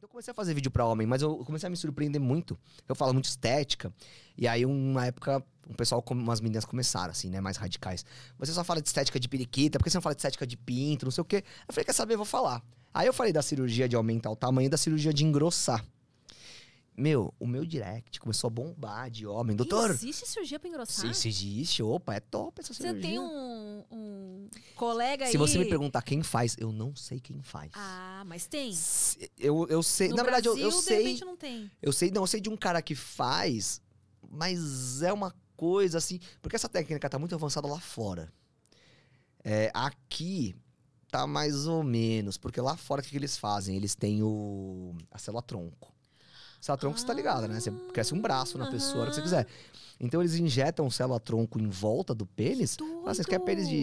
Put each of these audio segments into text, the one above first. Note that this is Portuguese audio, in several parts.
Então comecei a fazer vídeo para homem, mas eu comecei a me surpreender muito. Eu falo muito estética. E aí, uma época, um pessoal, umas meninas começaram, assim, né? Mais radicais. Você só fala de estética de periquita, por que você não fala de estética de pinto, não sei o quê? Eu falei, quer saber? Eu vou falar. Aí eu falei da cirurgia de aumentar o tamanho da cirurgia de engrossar. Meu, o meu direct começou a bombar de homem. Doutor. Existe cirurgia pra engrossar? Sim, existe. Opa, é top essa cirurgia. Você tem um colega Se você me perguntar quem faz, eu não sei quem faz. Ah, mas tem. eu, eu sei. No na verdade, Brasil, eu, eu de sei. Repente não tem. Eu sei, não, eu sei de um cara que faz, mas é uma coisa assim. Porque essa técnica tá muito avançada lá fora. É, aqui tá mais ou menos, porque lá fora o que, que eles fazem? Eles têm o a célula tronco. Célula-tronco, ah. você tá ligada, né? Você cresce um braço na uhum. pessoa, hora que você quiser. Então eles injetam célula-tronco em volta do pênis. Doido. Nossa, ah, vocês querem pênis de,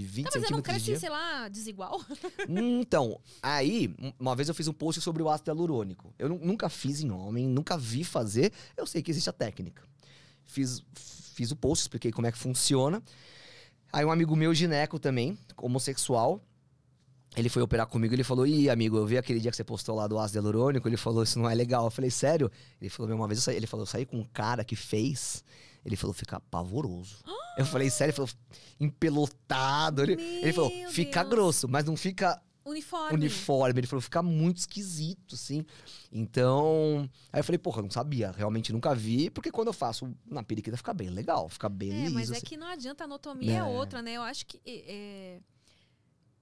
de 20 tá, mas centímetros não cresce, sei lá, desigual? então, aí, uma vez eu fiz um post sobre o ácido hialurônico. Eu nunca fiz em homem, nunca vi fazer. Eu sei que existe a técnica. Fiz, fiz o post, expliquei como é que funciona. Aí um amigo meu, gineco também, homossexual, ele foi operar comigo ele falou: Ih, amigo, eu vi aquele dia que você postou lá do ácido hialurônico. Ele falou: Isso não é legal. Eu falei: Sério? Ele falou: Uma vez eu saí, ele falou, eu saí com um cara que fez. Ele falou: Fica pavoroso. eu falei: Sério? Ele falou: Empelotado. Ele, ele falou: Fica Deus. grosso, mas não fica. Uniforme. Uniforme. Ele falou: Fica muito esquisito, assim. Então. Aí eu falei: Porra, não sabia. Realmente nunca vi. Porque quando eu faço na periquita fica bem legal, fica bem é, liso. Mas é assim. que não adianta, a anatomia é, é outra, né? Eu acho que. É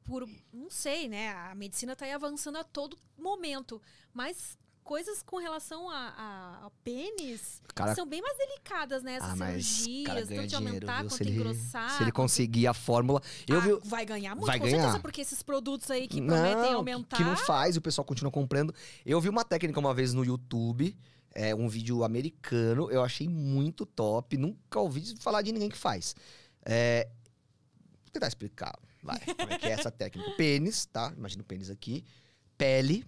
por não sei, né? A medicina está aí avançando a todo momento, mas coisas com relação a, a, a pênis cara, são bem mais delicadas, né? Essas ah, cirurgias, tanto de aumentar tem quanto ele, engrossar. Se ele conseguir a fórmula. Eu ah, vi, vai ganhar muito, vai com ganhar. certeza, porque esses produtos aí que não, prometem aumentar. Que não faz, o pessoal continua comprando. Eu vi uma técnica uma vez no YouTube. É um vídeo americano, eu achei muito top. Nunca ouvi falar de ninguém que faz. É, vou tentar explicar. Vai. Como é que é essa técnica? pênis, tá? Imagina o pênis aqui. Pele.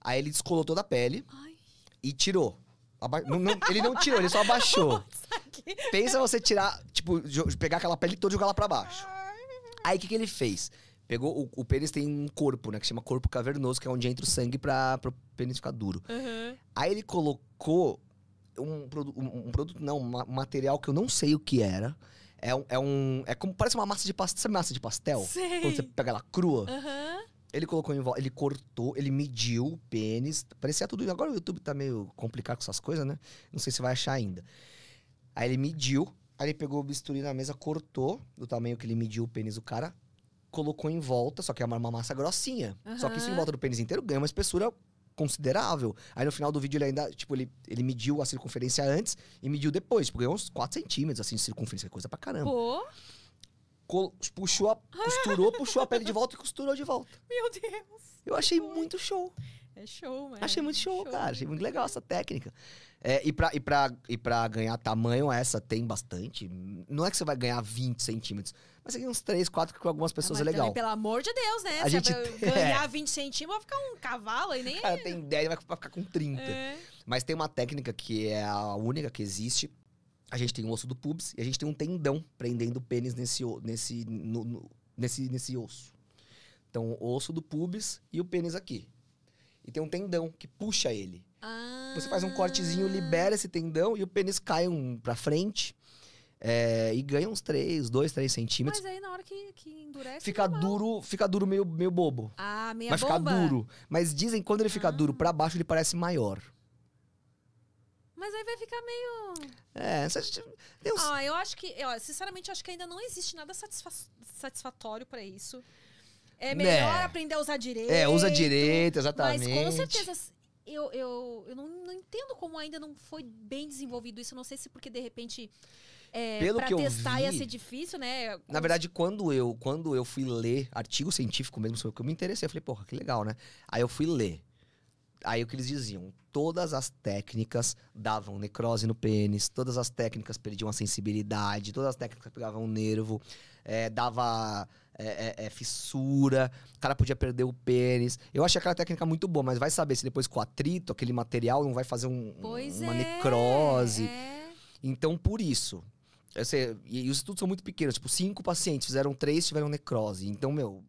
Aí ele descolou toda a pele Ai. e tirou. Aba não, não, ele não tirou, ele só abaixou. Pensa você tirar, tipo, pegar aquela pele toda e jogar ela pra baixo. Aí o que, que ele fez? Pegou. O, o, pênis tem um corpo, né? Que chama corpo cavernoso, que é onde entra o sangue pra, pra o pênis ficar duro. Uhum. Aí ele colocou um, um, um produto, não, um material que eu não sei o que era é um. É, um, é como. Parece uma massa de pastel. Sabe massa de pastel? Sim. Quando você pega ela crua? Uhum. Ele colocou em volta, ele cortou, ele mediu o pênis. Parecia tudo. Agora o YouTube tá meio complicado com essas coisas, né? Não sei se vai achar ainda. Aí ele mediu, aí ele pegou o bisturi na mesa, cortou do tamanho que ele mediu o pênis do cara, colocou em volta, só que é uma, uma massa grossinha. Uhum. Só que isso em volta do pênis inteiro ganha uma espessura considerável. Aí no final do vídeo ele ainda, tipo, ele, ele mediu a circunferência antes e mediu depois. Tipo, ganhou é uns 4 centímetros, assim, de circunferência. Coisa pra caramba. Pô. puxou, a, costurou, puxou a pele de volta e costurou de volta. Meu Deus. Eu achei muito show. É show, mano. Achei muito show, show, cara. Achei muito legal essa técnica. É, e, pra, e, pra, e pra ganhar tamanho, essa tem bastante. Não é que você vai ganhar 20 centímetros, mas tem uns 3, 4, que com algumas ah, pessoas ah, é legal. Também, pelo amor de Deus, né? A é gente... É. ganhar é. 20 centímetros, vai ficar um cavalo e nem. Cara, tem 10, vai ficar com 30. É. Mas tem uma técnica que é a única que existe. A gente tem o osso do pubis e a gente tem um tendão prendendo o pênis nesse, nesse, no, no, nesse, nesse osso. Então, o osso do pubis e o pênis aqui. E tem um tendão que puxa ele. Ah. Você faz um cortezinho, libera esse tendão e o pênis cai um pra frente. É, e ganha uns 3, 2, 3 centímetros. Mas aí na hora que, que endurece. Fica duro, fica duro meio, meio bobo. Ah, meia Mas fica duro. Mas dizem que quando ele fica ah. duro para baixo, ele parece maior. Mas aí vai ficar meio. É, Deus. Ah, eu acho que. Eu, sinceramente, acho que ainda não existe nada satisfa satisfatório para isso. É melhor né? aprender a usar direito. É, usa direito, exatamente. Mas com certeza, eu, eu, eu não, não entendo como ainda não foi bem desenvolvido isso. Não sei se porque, de repente... É, Pelo que testar eu vi, ia ser difícil, né? Na verdade, quando eu, quando eu fui ler artigo científico mesmo, sobre o que eu me interessei, eu falei, porra, que legal, né? Aí eu fui ler. Aí o que eles diziam? Todas as técnicas davam necrose no pênis, todas as técnicas perdiam a sensibilidade, todas as técnicas pegavam o nervo, é, dava é, é, é fissura, o cara podia perder o pênis. Eu achei aquela técnica muito boa, mas vai saber se depois com atrito, aquele material não vai fazer um, uma é, necrose. É. Então, por isso, eu sei, e, os estudos são muito pequenos, tipo, cinco pacientes fizeram três, tiveram necrose. Então, meu,